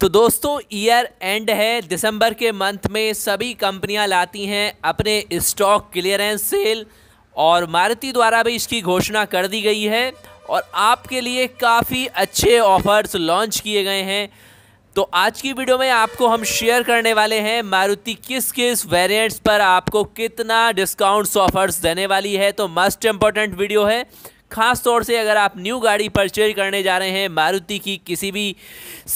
तो दोस्तों year and है दिसंबर के मंथ में सभी कंपनियां लाती हैं अपने स्टॉक क्लियरेंस सेल और मारुति द्वारा भी इसकी घोषणा कर दी गई है और आपके लिए काफ़ी अच्छे ऑफर्स लॉन्च किए गए हैं तो आज की वीडियो में आपको हम शेयर करने वाले हैं मारुति किस किस वेरिएंट्स पर आपको कितना डिस्काउंट्स ऑफर्स देने वाली है तो मस्ट इम्पॉर्टेंट वीडियो है ख़ास तौर से अगर आप न्यू गाड़ी परचेज करने जा रहे हैं मारुति की किसी भी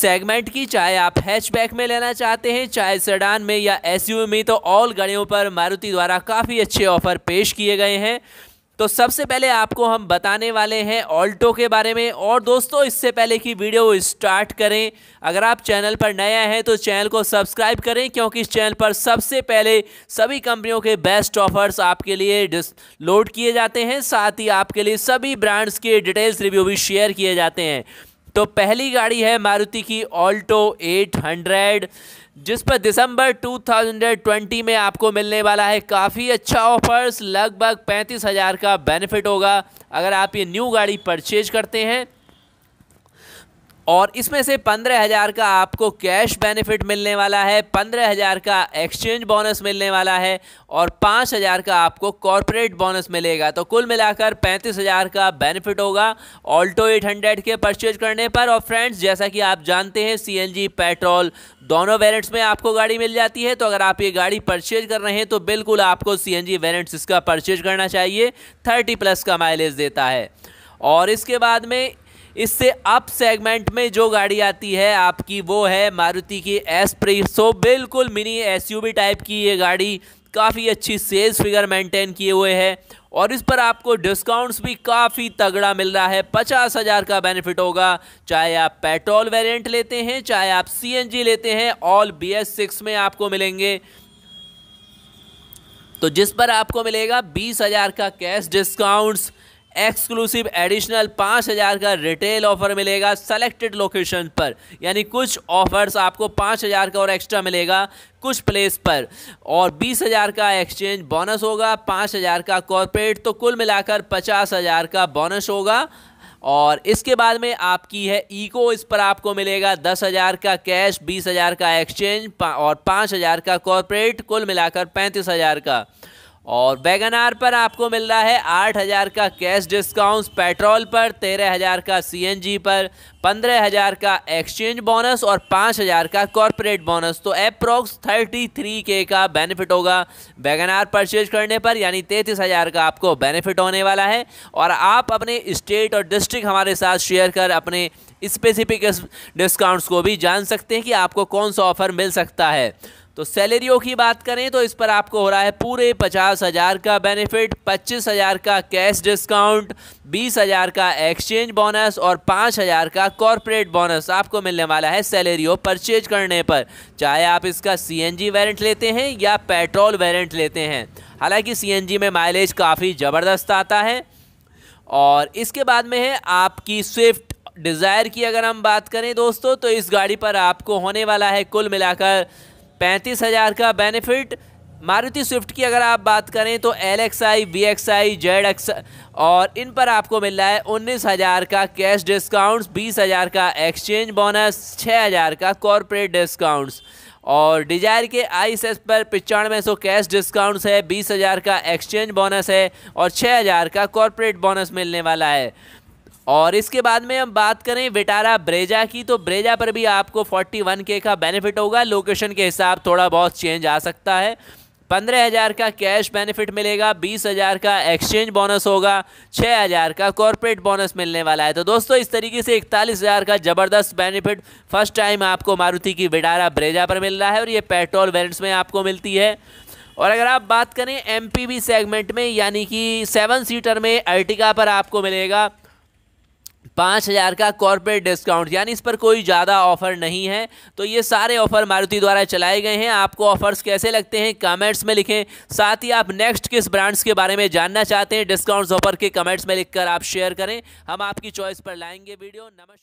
सेगमेंट की चाहे आप हैचबैक में लेना चाहते हैं चाहे सडान में या एसयूवी में तो ऑल गाड़ियों पर मारुति द्वारा काफ़ी अच्छे ऑफर पेश किए गए हैं तो सबसे पहले आपको हम बताने वाले हैं ऑल्टो के बारे में और दोस्तों इससे पहले कि वीडियो स्टार्ट करें अगर आप चैनल पर नया हैं तो चैनल को सब्सक्राइब करें क्योंकि इस चैनल पर सबसे पहले सभी कंपनियों के बेस्ट ऑफर्स आपके लिए लोड किए जाते हैं साथ ही आपके लिए सभी ब्रांड्स के डिटेल्स रिव्यू भी शेयर किए जाते हैं तो पहली गाड़ी है मारुति की ऑल्टो 800 जिस पर दिसंबर 2020 में आपको मिलने वाला है काफ़ी अच्छा ऑफर्स लगभग पैंतीस हज़ार का बेनिफिट होगा अगर आप ये न्यू गाड़ी परचेज करते हैं और इसमें से पंद्रह हज़ार का आपको कैश बेनिफिट मिलने वाला है पंद्रह हज़ार का एक्सचेंज बोनस मिलने वाला है और पाँच हज़ार का आपको कॉरपोरेट बोनस मिलेगा तो कुल मिलाकर पैंतीस हज़ार का बेनिफिट होगा ऑल्टो एट हंड्रेड के परचेज करने पर और फ्रेंड्स जैसा कि आप जानते हैं सी पेट्रोल दोनों वेरियंट्स में आपको गाड़ी मिल जाती है तो अगर आप ये गाड़ी परचेज कर रहे हैं तो बिल्कुल आपको सी एन वेरियंट्स इसका परचेज करना चाहिए थर्टी प्लस का माइलेज देता है और इसके बाद में इससे अप सेगमेंट में जो गाड़ी आती है आपकी वो है मारुति की सो बिल्कुल मिनी एसयूवी टाइप की ये गाड़ी काफ़ी अच्छी सेल्स फिगर मेंटेन किए हुए है और इस पर आपको डिस्काउंट्स भी काफ़ी तगड़ा मिल रहा है पचास हज़ार का बेनिफिट होगा चाहे आप पेट्रोल वेरिएंट लेते हैं चाहे आप सीएनजी लेते हैं ऑल बीएस सिक्स में आपको मिलेंगे तो जिस पर आपको मिलेगा बीस हज़ार का कैश डिस्काउंट्स एक्सक्लूसिव एडिशनल पाँच हज़ार का रिटेल ऑफर मिलेगा सेलेक्टेड लोकेशन पर यानी कुछ ऑफर्स आपको पाँच हज़ार का और एक्स्ट्रा मिलेगा कुछ प्लेस पर और बीस हज़ार का एक्सचेंज बोनस होगा पाँच हज़ार का कॉरपोरेट तो कुल मिलाकर पचास हज़ार का बोनस होगा और इसके बाद में आपकी है ईको इस पर आपको मिलेगा दस हज़ार का कैश बीस हज़ार का एक्सचेंज और पाँच हज़ार का कॉरपोरेट कुल मिलाकर पैंतीस हज़ार का और वैगन आर पर आपको मिल रहा है आठ हज़ार का कैश डिस्काउंट पेट्रोल पर तेरह हज़ार का सीएनजी पर पंद्रह हज़ार का एक्सचेंज बोनस और पाँच हज़ार का कॉरपोरेट बोनस तो अप्रोक्स थर्टी थ्री के का बेनिफिट होगा वैगन आर परचेज करने पर यानी तैंतीस हज़ार का आपको बेनिफिट होने वाला है और आप अपने स्टेट और डिस्ट्रिक्ट हमारे साथ शेयर कर अपने स्पेसिफिक डिस्काउंट्स को भी जान सकते हैं कि आपको कौन सा ऑफ़र मिल सकता है तो सैलरियों की बात करें तो इस पर आपको हो रहा है पूरे पचास हज़ार का बेनिफिट पच्चीस हज़ार का कैश डिस्काउंट बीस हज़ार का एक्सचेंज बोनस और पाँच हज़ार का कॉरपोरेट बोनस आपको मिलने वाला है सैलरियों परचेज करने पर चाहे आप इसका सी एन जी वेरेंट लेते हैं या पेट्रोल वेरेंट लेते हैं हालांकि सी में माइलेज काफ़ी ज़बरदस्त आता है और इसके बाद में है आपकी स्विफ्ट डिज़ायर की अगर हम बात करें दोस्तों तो इस गाड़ी पर आपको होने वाला है कुल मिलाकर पैंतीस हज़ार का बेनिफिट मारुति स्विफ्ट की अगर आप बात करें तो L X I V X I Z X और इन पर आपको मिल रहा है उन्नीस हज़ार का कैश डिस्काउंट्स बीस हज़ार का एक्सचेंज बोनस छः हज़ार का कॉरपोरेट डिस्काउंट्स और डिजायर के आई सेस पर पचानवे सौ कैश डिस्काउंट्स है बीस हज़ार का एक्सचेंज बोनस है और छः हज़ार का कॉरपोरेट बोनस मिलने वाला है और इसके बाद में हम बात करें विटारा ब्रेजा की तो ब्रेजा पर भी आपको वन के का बेनिफिट होगा लोकेशन के हिसाब थोड़ा बहुत चेंज आ सकता है पंद्रह हज़ार का कैश बेनिफिट मिलेगा बीस हज़ार का एक्सचेंज बोनस होगा छः हज़ार का कॉरपोरेट बोनस मिलने वाला है तो दोस्तों इस तरीके से इकतालीस हज़ार का ज़बरदस्त बेनिफिट फर्स्ट टाइम आपको मारुति की विडारा ब्रेजा पर मिल रहा है और ये पेट्रोल वेरेंट्स में आपको मिलती है और अगर आप बात करें एम सेगमेंट में यानी कि सेवन सीटर में अर्टिका पर आपको मिलेगा पाँच हज़ार का कॉरपोरेट डिस्काउंट यानी इस पर कोई ज़्यादा ऑफर नहीं है तो ये सारे ऑफर मारुति द्वारा चलाए गए हैं आपको ऑफर्स कैसे लगते हैं कमेंट्स में लिखें साथ ही आप नेक्स्ट किस ब्रांड्स के बारे में जानना चाहते हैं डिस्काउंट्स ऑफर के कमेंट्स में लिखकर आप शेयर करें हम आपकी चॉइस पर लाएंगे वीडियो नमस्कार